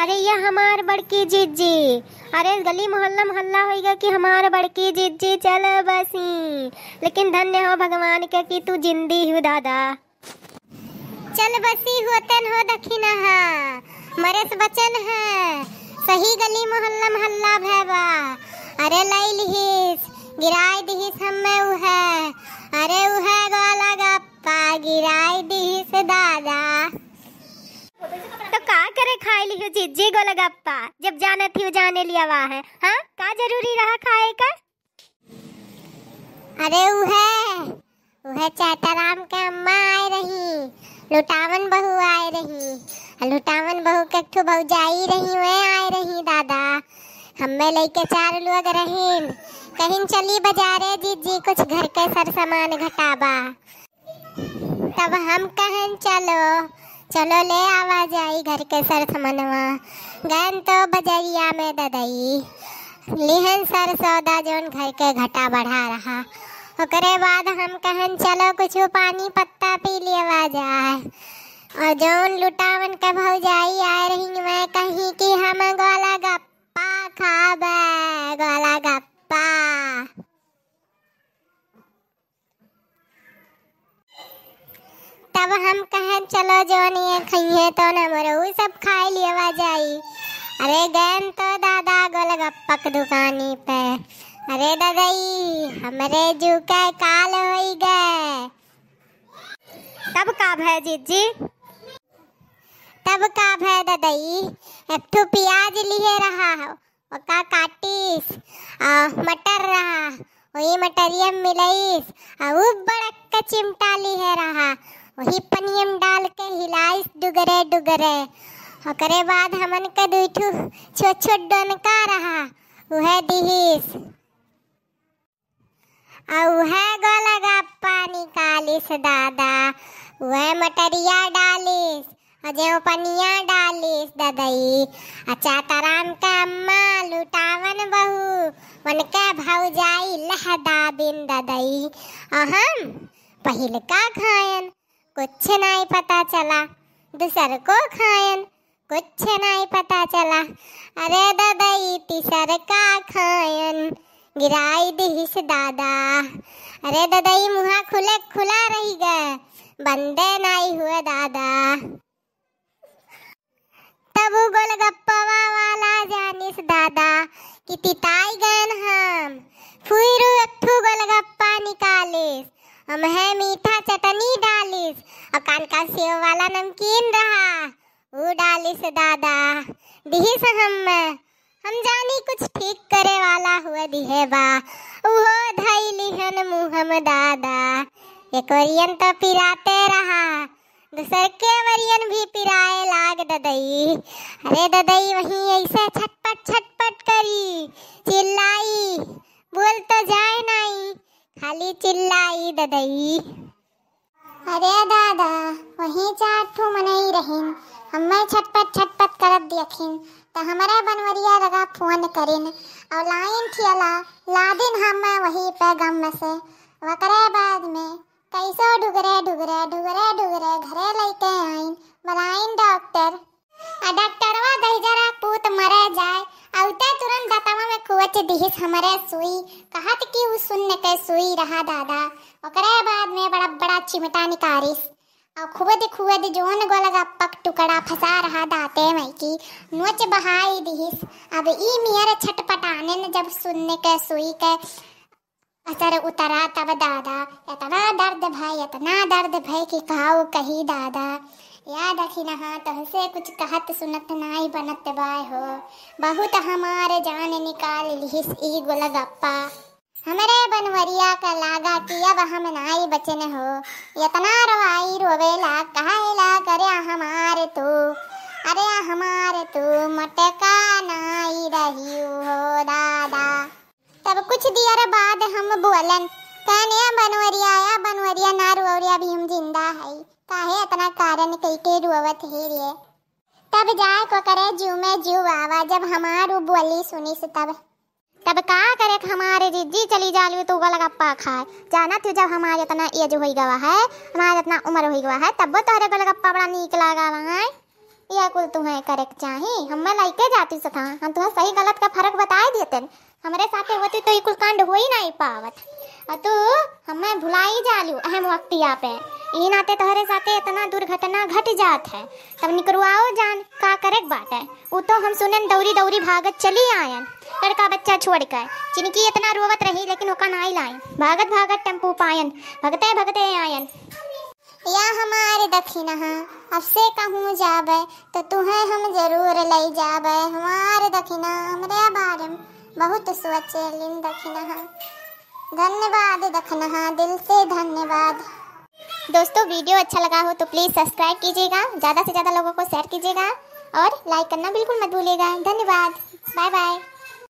अरे ये हमार बड़की जीजी अरे गली मोहल्ला मोहल्ला होएगा कि हमार बड़की जीजी चल बसी लेकिन धन्य हो भगवान के कि तू जिंदी हो दादा चल बसी होतन हो दखिना हा मरेस बचन है सही गली मोहल्ला मोहल्ला भैबा अरे लाई लिहिस गिराई दिहिस हम में उ है अरे उ है गोला गप्पा गिराई दिहिस दादा का हाँ, करे खाए लियो जीजे गो लगप्पा जब जाने थी वो जाने लिया वा है हां का जरूरी रहा खाए का अरे वो है वो है चाताराम के अम्मा आए रही लुटावन बहु आए रही लुटावन बहु के बहू कट्ठू भौजाई रही वे आए रही दादा हमें लेके चार लोग रहीन कहीं चली बाजारे जी जी कुछ घर के सर सामान घटाबा तब हम कहन चलो चलो ले आवाज आई घर के सर समनवा गन तो बजरिया में ददई लिहन सर सौदा जोन घर के घटा बढ़ा रहा ओकरे बाद हम कहन चलो कुछ पानी पत्ता पी लिया जाए और जोन लुटावन कब भौजाई आ रही मैं कहीं कि की चलो जो नहीं है खाई है तो न मरो वो सब खाए लेवा जाई अरे गए तो दादा गोलगप्पक दुकानी पे अरे दादाई हमारे जुके काल होई गए तब का भय है जी तब का भय दादाई अब तू प्याज लिए रहा हो का काटीस आ, मटर रहा वही मटरियम आ वो बड़क चिमटा लिए रहा वही पनियम डाल के हिलाई डुगरे डुगरे ओकरे बाद हमन के दुठू छोट छोट डनका रहा वह दिहिस आ वह गोला लगा पानी कालिस दादा वह मटरिया डालिस अजे पनिया डालिस ददई अच्छा ताराम के अम्मा लुटावन बहु मन के भाव जाई लहदा बिन ददई अहम पहिल का खायन कुछ नहीं पता चला दूसर को खायन कुछ नहीं पता चला अरे दादाई तीसर का खायन गिराई दिस दादा अरे दादाई मुहा खुले खुला रही गए बंदे नहीं हुए दादा तब गोलगप्पा वाला जानिस दादा कि पिता मीठा चटनी डालिस और कान का सेव वाला नमकीन रहा वो डालिस दादा दिहिस हम हम जानी कुछ ठीक करे वाला हुआ दिहे बा उहो धई लिहन हम दादा एक वरियन तो पिराते रहा दूसर के वरियन भी पिराए लाग ददई अरे ददई वही ऐसे छटपट छटपट करी चिल्लाई बोल तो जाए नहीं खाली चिल्लाई ददई अरे दादा वही चार ठू मनई रहिन हमर छटपट छटपट करत देखिन त हमारे बनवरिया लगा फोन करिन और लाइन थियला लादिन हम वही पैगाम में से वकरे बाद में कैसो डुगरे डुगरे डुगरे डुगरे घरे लेके आइन बलाइन डॉक्टर आ डॉक्टरवा दई जरा पूत मरे जाए आवता तुरंत दातावा में कुवत दिहिस हमारे सुई कहत कि वो सुनने न के सुई रहा दादा ओकरे बाद में बड़ा बड़ा चिमटा निकारिस और खुवद खुवद जोन गो लगा पक टुकड़ा फंसा रहा दाते में कि नोच बहाई दिहिस अब ई मियर छटपटाने न जब सुनने के सुई के असर उतरा तब दादा इतना दर्द भय इतना दर्द भय कि कहा कही दादा याद रखी नहा तहसे कुछ कहत सुनत नाई बनत बाय हो बहुत हमारे जान निकाल लिहिस ई गोलगप्पा हमरे बनवरिया का लागा कि अब हम नाई बचन हो यतना रवाई रोवेला कहला करे हमारे तो अरे हमारे तू मटका नाई रही हो दादा तब कुछ दियर बाद हम बोलन कहने बनवरिया या बनवरिया ना रोवरिया भी हम जिंदा है काहे अपना कारण कई के रुवत ही रे तब जाए को करे जीव में जीव आवा जब हमार उ बोली सुनी से तब तब का करे हमारे रिजी चली जालू तो गल गप्पा खाए जाना तू जब हमारे इतना एज हो गवा है हमारे इतना उम्र हो गवा है तब तोहरे गल गप्पा बड़ा नीक लागा है ये कुल तुम्हें करे चाहे हमें लाइके जाती सका हम तुम्हें सही गलत का फर्क बताए देते हमारे साथ होती तो ये कुल कांड हो ही नहीं पावत और तू हमें भुलाई जालू अहम वक्तिया पे इन आते तोहरे साथे इतना दुर्घटना घट जात है तब निकरुआओ जान का करे बात है वो तो हम सुनन दौरी दौरी भागत चली आयन लड़का बच्चा छोड़ कर जिनकी इतना रोवत रही लेकिन ओका नाई लायन भागत भागत टेम्पू पायन भगते भगते आयन या हमारे दखिना अब से कहूँ जाब तो तुम्हें हम जरूर ले जाब हमारे दखिना हमारे बारे में बहुत सोचे लिन दखिना धन्यवाद दखना दिल से धन्यवाद दोस्तों वीडियो अच्छा लगा हो तो प्लीज़ सब्सक्राइब कीजिएगा ज़्यादा से ज़्यादा लोगों को शेयर कीजिएगा और लाइक करना बिल्कुल मत भूलिएगा धन्यवाद बाय बाय